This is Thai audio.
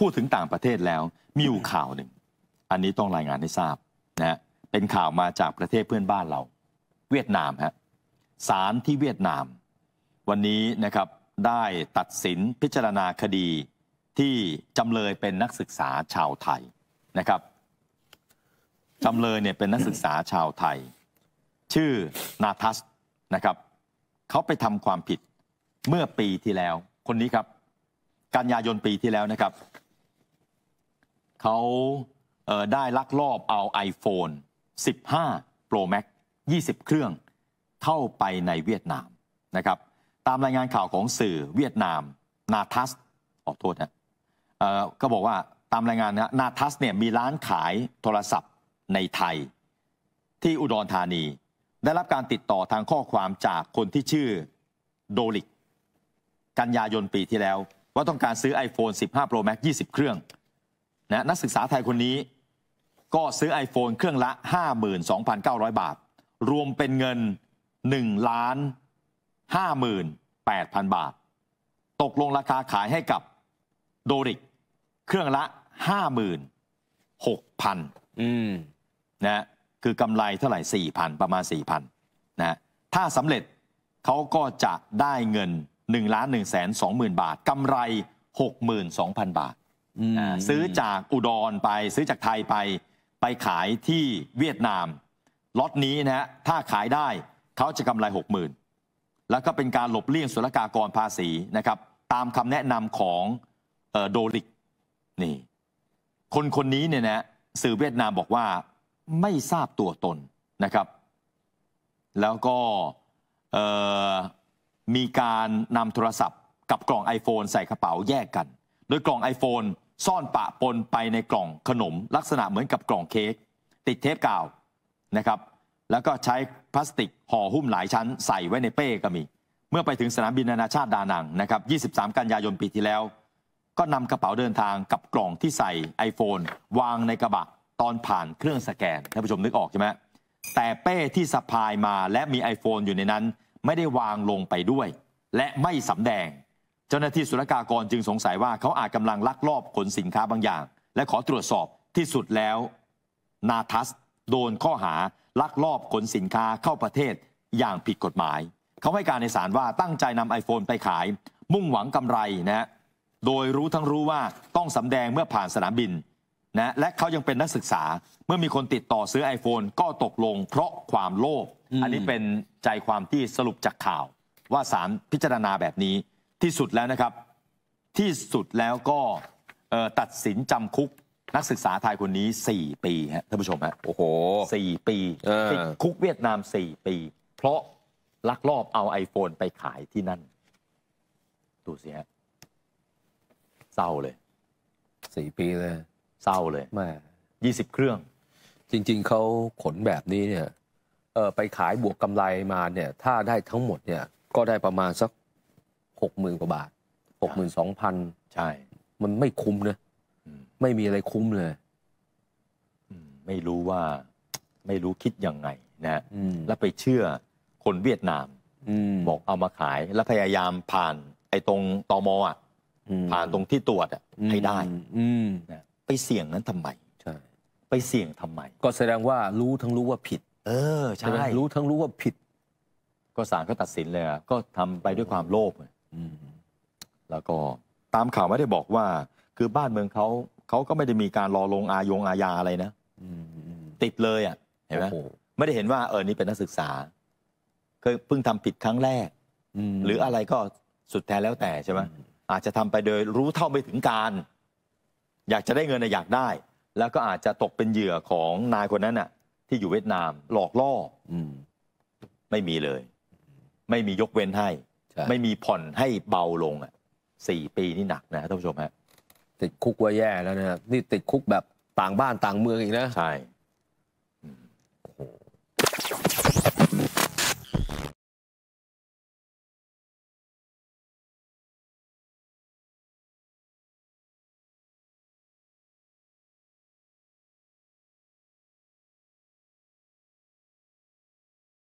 พูดถึงต่างประเทศแล้วมีอยู่ข่าวหนึ่งอันนี้ต้องรายงานให้ทราบนะฮะเป็นข่าวมาจากประเทศเพื่อนบ้านเรา เวียดนามฮะศาลที่เวียดนาม วันนี้นะครับได้ตัดสินพิจารณาคดีที่จำเลยเป็นนักศึกษาชาวไทยนะครับจำเลยเนี่ยเป็นนักศึกษาชาวไทย ชื่อนาทัสนะครับเขาไปทำความผิดเมื่อปีที่แล้ว คนนี้ครับกันยายนปีที่แล้วนะครับเขาได้ลักลอบเอา iPhone 15 Pro Max 20 เครื่องเข้าไปในเวียดนามนะครับ ตามรายงานข่าวของสื่อเวียดนาม นาทัส ขอโทษนะก็บอกว่าตามรายงานนะ นาทัสเนี่ยมีร้านขายโทรศัพท์ในไทย ที่อุดรธานี ได้รับการติดต่อทางข้อความจากคนที่ชื่อโดลิก กันยายนปีที่แล้ว ว่าต้องการซื้อ iPhone 15 Pro Max 20 เครื่องนะนักศึกษาไทยคนนี้ ก็ซื้อ iPhone เครื่องละ 52,900 บาท รวมเป็นเงิน1ล้าน58,000 บาท ตกลงราคาขายให้กับโดริกเครื่องละ56,000อืมนะคือกำไรเท่าไหร่ 4,000 ประมาณ 4,000นะถ้าสำเร็จเขาก็จะได้เงิน1ล้าน1แสน20,000 บาทกำไร 62,000 บาทซื้อจากอุดรไป ซื้อจากไทยไป ไปขายที่เวียดนามล็อตนี้นะฮะถ้าขายได้เขาจะกำไรหกหมื่นแล้วก็เป็นการหลบเลี่ยงศุลกากรภาษีนะครับ ตามคำแนะนำของโดริก นี่ คนคนนี้เนี่ยนะสื่อเวียดนามบอกว่าไม่ทราบตัวตนนะครับ แล้วก็มีการนำโทรศัพท์กับกล่อง iPhone ใส่กระเป๋าแยกกันโดยกล่อง iPhone ซ่อนปะปนไปในกล่องขนม ลักษณะเหมือนกับกล่องเค้กติดเทปกาวนะครับแล้วก็ใช้พลาสติกห่อหุ้มหลายชั้นใส่ไว้ในเป้ก็มีเมื่อไปถึงสนามบินนานาชาติดานังนะครับ 23 กันยายนปีที่แล้ว ก็นำกระเป๋าเดินทางกับกล่องที่ใส่ iPhone วางในกระบะตอนผ่านเครื่องสแกนท่านผู้ชมนึกออกใช่ไหมแต่เป้ที่สะพายมาและมี iPhone อยู่ในนั้น ไม่ได้วางลงไปด้วย และไม่สำแดงเจ้าหน้าที่ศุลกากรจึงสงสัยว่าเขาอาจกำลังลักลอบขนสินค้าบางอย่าง และขอตรวจสอบที่สุดแล้ว นาทัสโดนข้อหาลักลอบขนสินค้าเข้าประเทศอย่างผิดกฎหมาย เขาให้การในศาลว่าตั้งใจนำไอโฟนไปขาย มุ่งหวังกำไรนะ โดยรู้ทั้งรู้ว่าต้องสำแดงเมื่อผ่านสนามบินนะและเขายังเป็นนักศึกษาเมื่อมีคนติดต่อซื้อ iPhone ก็ตกลงเพราะความโลภอันนี้เป็นใจความที่สรุปจากข่าว ว่าสารพิจารณาแบบนี้ที่สุดแล้วนะครับ ที่สุดแล้วก็ตัดสินจำคุก นักศึกษาไทยคนนี้ 4 ปีฮะท่านผู้ชมฮะโอ้โหสี่ปีติดคุกเวียดนาม 4 ปี เพราะลักลอบเอา iPhone ไปขายที่นั่นดูสิฮะเศร้าเลยสี่ปีเลย เศร้าเลยแม่ยี่สิบเครื่อง จริงๆ เขาขนแบบนี้เนี่ยไปขายบวกกำไรมาเนี่ย ถ้าได้ทั้งหมดเนี่ย ก็ได้ประมาณสักหกหมื่นกว่าบาทหกหมื่นสองพันใช่ มันไม่คุ้มนะไม่มีอะไรคุ้มเลยไม่รู้ว่า ไม่รู้คิดยังไงนะแล้วไปเชื่อคนเวียดนามบอกเอามาขาย แล้วพยายามผ่าน ไอ้ตรงตอมอ่ะผ่านตรงที่ตรวจอ่ะให้ได้ไปเสี่ยงนั้นทำไมไปเสี่ยงทำไม ก็แสดงว่ารู้ทั้งรู้ว่าผิดเออใช่รู้ทั้งรู้ว่าผิด ก็ศาลก็ตัดสินเลยอ่ะก็ทำไปด้วยความโลภแล้วก็ตามข่าวไม่ได้บอกว่า คือบ้านเมืองเขาเขาก็ไม่ได้มีการรอลงอายงอาญาอะไรนะติดเลย อ่ะ เห็นไหมไม่ได้เห็นว่า เออนี่เป็นนักศึกษา เคยเพิ่งทำผิดครั้งแรกหรืออะไรก็สุดแท้แล้วแต่ใช่ไหมอาจจะทำไปโดยรู้เท่าไม่ถึงการ อยากจะได้เงินอยากได้ แล้วก็อาจจะตกเป็นเหยื่อของนายคนนั้นน่ะ ที่อยู่เวียดนามหลอกล่อไม่มีเลย ไม่มียกเว้นให้ไม่มีผ่อนให้เบาลงอ่ะสี่ปีนี่หนักนะท่านผู้ชมฮะติดคุกว่าแย่แล้วนะครับ นี่ติดคุกแบบต่างบ้านต่างเมืองอีกนะ ใช่